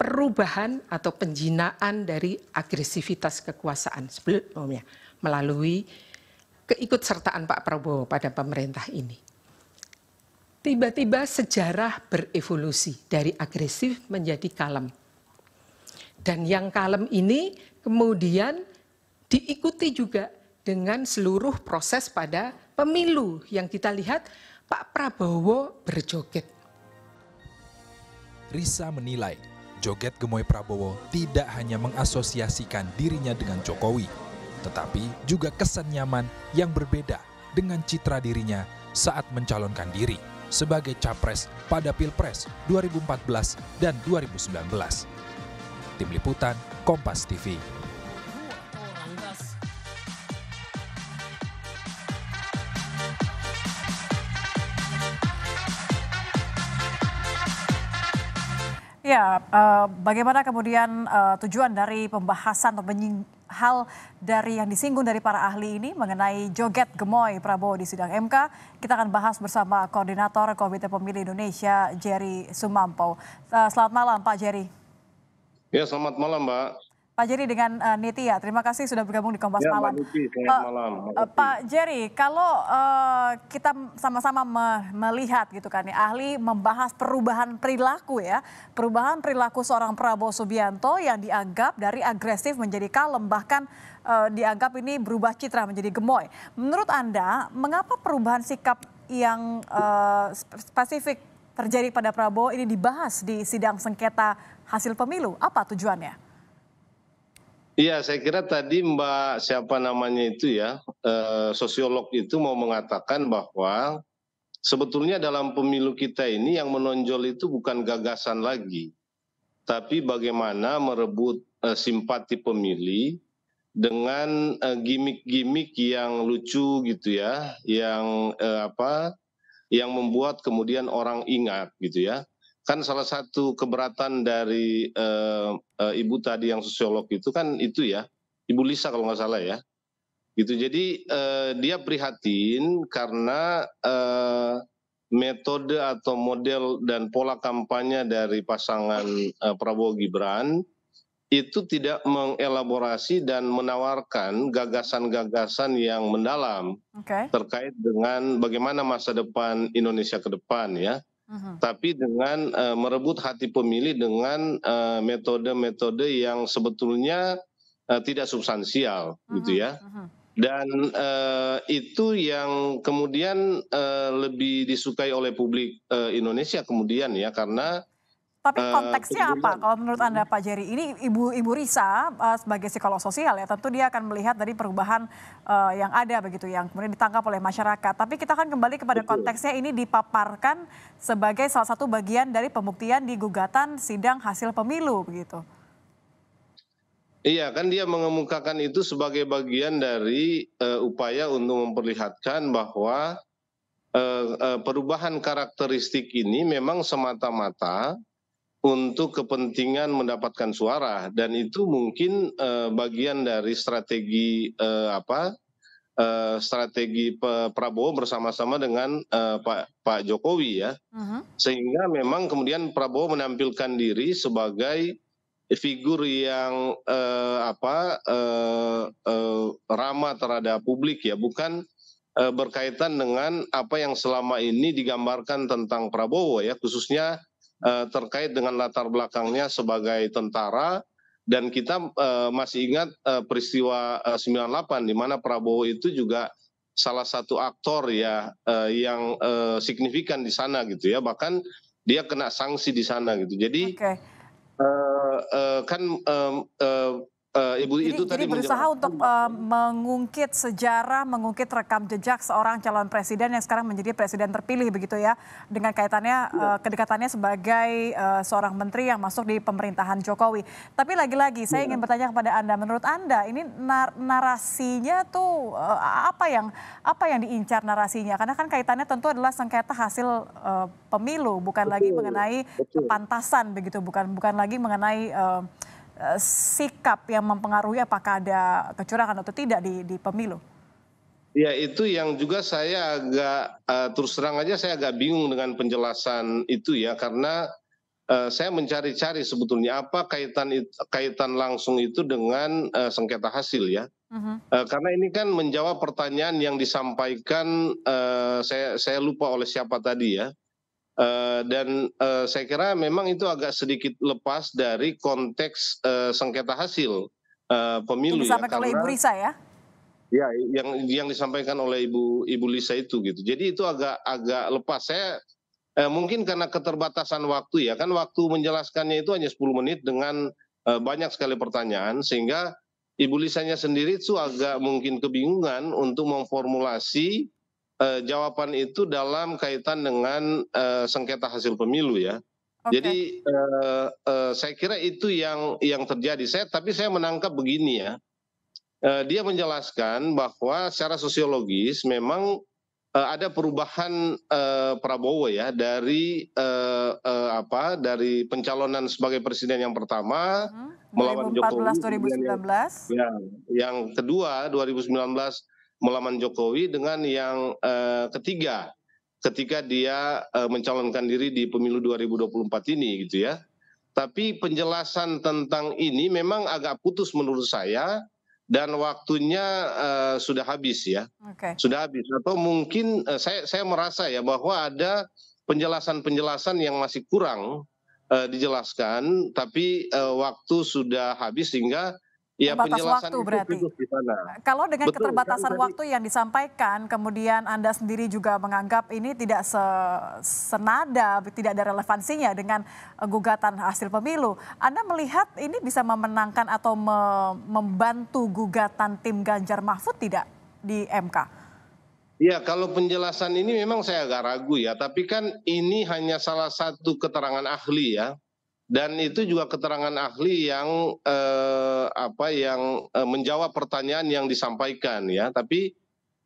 perubahan atau penjinaan dari agresivitas kekuasaan sebelumnya melalui keikutsertaan Pak Prabowo pada pemerintah ini. Tiba-tiba sejarah berevolusi dari agresif menjadi kalem. Dan yang kalem ini kemudian diikuti juga dengan seluruh proses pada pemilu yang kita lihat Pak Prabowo berjoget. Risa menilai joget gemoy Prabowo tidak hanya mengasosiasikan dirinya dengan Jokowi, tetapi juga kesan nyaman yang berbeda dengan citra dirinya saat mencalonkan diri sebagai capres pada Pilpres 2014 dan 2019. Tim Liputan Kompas TV. Ya, uh, bagaimana kemudian uh, tujuan dari pembahasan atau hal dari yang disinggung dari para ahli ini mengenai joget gemoy Prabowo di sidang MK? Kita akan bahas bersama Koordinator Komite Pemilih Indonesia, Jerry Sumampo. Uh, eh, selamat malam Pak Jerry. Ya, selamat malam Mbak. Pak Jerry dengan uh, eh, Nitya. Terima kasih sudah bergabung di Kompas ya, Malam. uh, malam. Uh, Pak Jerry, kalau uh, kita sama-sama me melihat gitu kan ya, ahli membahas perubahan perilaku ya, perubahan perilaku seorang Prabowo Subianto yang dianggap dari agresif menjadi kalem bahkan uh, dianggap ini berubah citra menjadi gemoy. Menurut Anda, mengapa perubahan sikap yang uh, spesifik terjadi pada Prabowo ini dibahas di sidang sengketa hasil pemilu? Apa tujuannya? Iya, saya kira tadi Mbak siapa namanya itu ya, eh, sosiolog itu mau mengatakan bahwa sebetulnya dalam pemilu kita ini yang menonjol itu bukan gagasan lagi, tapi bagaimana merebut eh, simpati pemilih dengan gimmick eh, gimmick-gimmick yang lucu gitu ya, yang eh, apa, yang membuat kemudian orang ingat gitu ya kan salah satu keberatan dari uh, uh, ibu tadi yang sosiolog itu kan itu ya ibu Lisa kalau nggak salah ya gitu jadi uh, dia prihatin karena uh, metode atau model dan pola kampanye dari pasangan uh, Prabowo Gibran itu tidak mengelaborasi dan menawarkan gagasan-gagasan yang mendalam okay. terkait dengan bagaimana masa depan Indonesia ke depan ya tapi dengan uh, merebut hati pemilih dengan eh, metode-metode uh, yang sebetulnya uh, tidak substansial, uh-huh, gitu ya. Uh-huh. Dan uh, itu yang kemudian uh, lebih disukai oleh publik uh, Indonesia kemudian ya, karena tapi eh, konteksnya uh, apa? Kalau menurut Anda hmm. Pak Jerry, ini Ibu Ibu Risa uh, sebagai psikolog sosial ya, tentu dia akan melihat dari perubahan uh, yang ada begitu yang kemudian ditangkap oleh masyarakat. Tapi kita akan kembali kepada konteksnya ini dipaparkan sebagai salah satu bagian dari pembuktian di gugatan sidang hasil pemilu begitu. Iya, kan dia mengemukakan itu sebagai bagian dari uh, upaya untuk memperlihatkan bahwa uh, uh, perubahan karakteristik ini memang semata-mata untuk kepentingan mendapatkan suara dan itu mungkin eh, bagian dari strategi eh, apa eh, strategi Prabowo bersama-sama dengan Pak Pak Jokowi ya uh-huh. sehingga memang kemudian Prabowo menampilkan diri sebagai figur yang apa ramah terhadap publik ya bukan berkaitan dengan apa yang selama ini digambarkan tentang Prabowo ya khususnya Eh, terkait dengan latar belakangnya sebagai tentara dan kita eh, masih ingat eh, peristiwa 98 di mana Prabowo itu juga salah satu aktor ya yang signifikan di sana gitu ya bahkan dia kena sanksi di sana gitu jadi okay. kan uh, ibu jadi, itu tadi jadi berusaha untuk uh, mengungkit sejarah, mengungkit rekam jejak seorang calon presiden yang sekarang menjadi presiden terpilih begitu ya, dengan kaitannya uh, kedekatannya sebagai uh, seorang menteri yang masuk di pemerintahan Jokowi. Tapi lagi-lagi saya iya. ingin bertanya kepada anda, menurut anda ini nar narasinya tuh uh, apa yang apa yang diincar narasinya? Karena kan kaitannya tentu adalah sengketa hasil uh, pemilu, bukan betul, lagi mengenai betul. kepantasan begitu, bukan bukan lagi mengenai uh, Eh, sikap yang mempengaruhi apakah ada kecurangan atau tidak di, di pemilu? Ya itu yang juga saya agak uh, terus terang aja saya agak bingung dengan penjelasan itu ya karena uh, saya mencari-cari sebetulnya apa kaitan itu, kaitan langsung itu dengan uh, sengketa hasil ya uh-huh. uh, karena ini kan menjawab pertanyaan yang disampaikan uh, saya saya lupa oleh siapa tadi ya Eh, dan eh, saya kira memang itu agak sedikit lepas dari konteks eh, sengketa hasil pemilu ya, karena, oleh Ibu Lisa ya ya yang yang disampaikan oleh Ibu Ibu Lisa itu gitu jadi itu agak agak lepas saya uh, mungkin karena keterbatasan waktu ya kan waktu menjelaskannya itu hanya 10 menit dengan uh, banyak sekali pertanyaan sehingga Ibu Lisanya sendiri itu agak mungkin kebingungan untuk memformulasi eh, jawaban itu dalam kaitan dengan eh, sengketa hasil pemilu ya. Okay. Jadi eh, eh, saya kira itu yang yang terjadi. Saya tapi saya menangkap begini ya. Eh, dia menjelaskan bahwa secara sosiologis memang eh, ada perubahan eh, Prabowo ya dari eh, eh, apa dari pencalonan sebagai presiden yang pertama hmm. melawan Jokowi 2014 2019. Yang, yang kedua 2019 melawan Jokowi dengan yang uh, ketiga ketika dia uh, mencalonkan diri di pemilu 2024 ini gitu ya. Tapi penjelasan tentang ini memang agak putus menurut saya dan waktunya uh, sudah habis ya. Okay. Sudah habis atau mungkin uh, saya saya merasa ya bahwa ada penjelasan-penjelasan yang masih kurang uh, dijelaskan tapi uh, waktu sudah habis sehingga Ya, batas waktu berarti. Kalau dengan Betul, keterbatasan kan, waktu yang disampaikan, kemudian Anda sendiri juga menganggap ini tidak se senada, tidak ada relevansinya dengan eh, gugatan hasil pemilu. Anda melihat ini bisa memenangkan atau me membantu gugatan tim Ganjar Mahfud tidak di MK? Ya, kalau penjelasan ini memang saya agak ragu ya, tapi kan ini hanya salah satu keterangan ahli ya dan itu juga keterangan ahli yang eh, apa yang eh, menjawab pertanyaan yang disampaikan ya tapi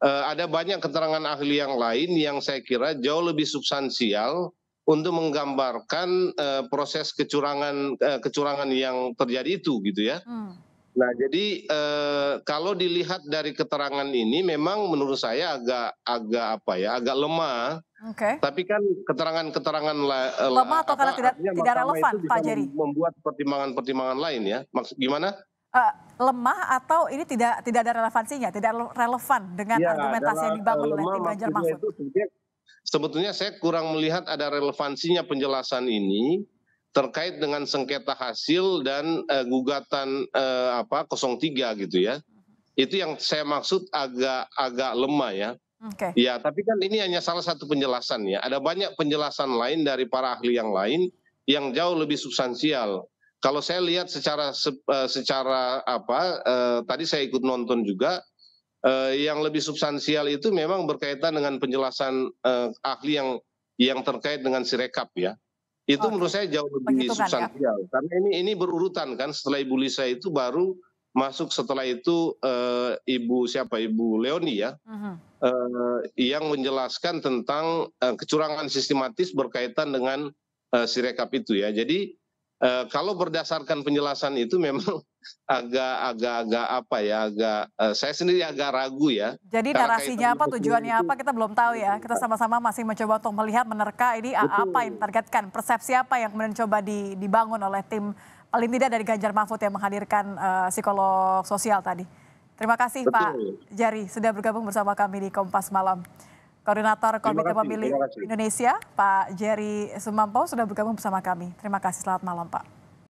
eh, ada banyak keterangan ahli yang lain yang saya kira jauh lebih substansial untuk menggambarkan proses kecurangan kecurangan yang terjadi itu gitu ya. Hmm. Nah, jadi eh, kalau dilihat dari keterangan ini memang menurut saya agak agak apa ya, agak lemah. Okay. Tapi kan keterangan-keterangan eh, lemah atau apa, karena tidak tidak relevan, Pak Jerry. Membuat pertimbangan-pertimbangan lain ya. Maksud gimana? Uh, lemah atau ini tidak tidak ada relevansinya, tidak relevan dengan ya, argumentasi yang dibangun eh, oleh tim Ganjar Mahfud. sebetulnya saya kurang melihat ada relevansinya penjelasan ini terkait dengan sengketa hasil dan uh, gugatan uh, apa 03 gitu ya. Itu yang saya maksud agak agak lemah ya. Okay. Ya, tapi kan ini hanya salah satu penjelasan ya. Ada banyak penjelasan lain dari para ahli yang lain yang jauh lebih substansial. Kalau saya lihat secara eh, secara apa eh, tadi saya ikut nonton juga eh, yang lebih substansial itu memang berkaitan dengan penjelasan eh, ahli yang yang terkait dengan sirekap ya. Itu Oke. Oh, menurut saya jauh lebih ya. substansial. Ya? Karena ini ini berurutan kan setelah Ibu Lisa itu baru masuk setelah itu uh, Ibu siapa Ibu Leoni ya. Uh-huh. Uh, yang menjelaskan tentang uh, kecurangan sistematis berkaitan dengan uh, sirekap itu ya. Jadi uh, kalau berdasarkan penjelasan itu memang agak agak agak apa ya agak uh, saya sendiri agak ragu ya. Jadi narasinya apa tujuannya apa kita belum tahu ya. Kita sama-sama masih mencoba untuk melihat menerka ini betul. apa yang targetkan, persepsi apa yang mencoba coba di, dibangun oleh tim paling tidak dari Ganjar Mahfud yang menghadirkan uh, psikolog sosial tadi. Terima kasih betul. Pak Jari sudah bergabung bersama kami di Kompas Malam. Koordinator Komite Pemilih Indonesia, Pak Jerry Sumampo sudah bergabung bersama kami. Terima kasih, selamat malam Pak.